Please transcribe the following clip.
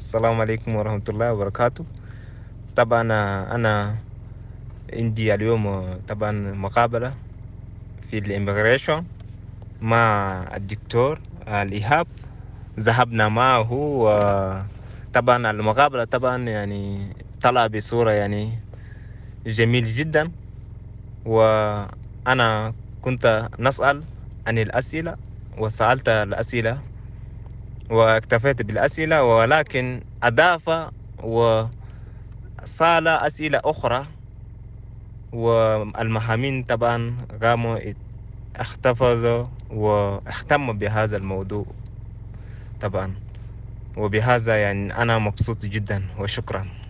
السلام عليكم ورحمة الله وبركاته طبعا أنا عندي اليوم طبعا مقابلة في الإمبريشن مع الدكتور الإيهاب ذهبنا معه طبعا المقابلة طبعا يعني طلع بصورة يعني جميل جدا وأنا كنت نسأل عن الأسئلة وسألت الأسئلة واكتفيت بالأسئلة ولكن أضاف وصال أسئلة أخرى والمحامين طبعا قاموا احتفظوا واهتموا بهذا الموضوع طبعا وبهذا يعني أنا مبسوط جدا وشكرا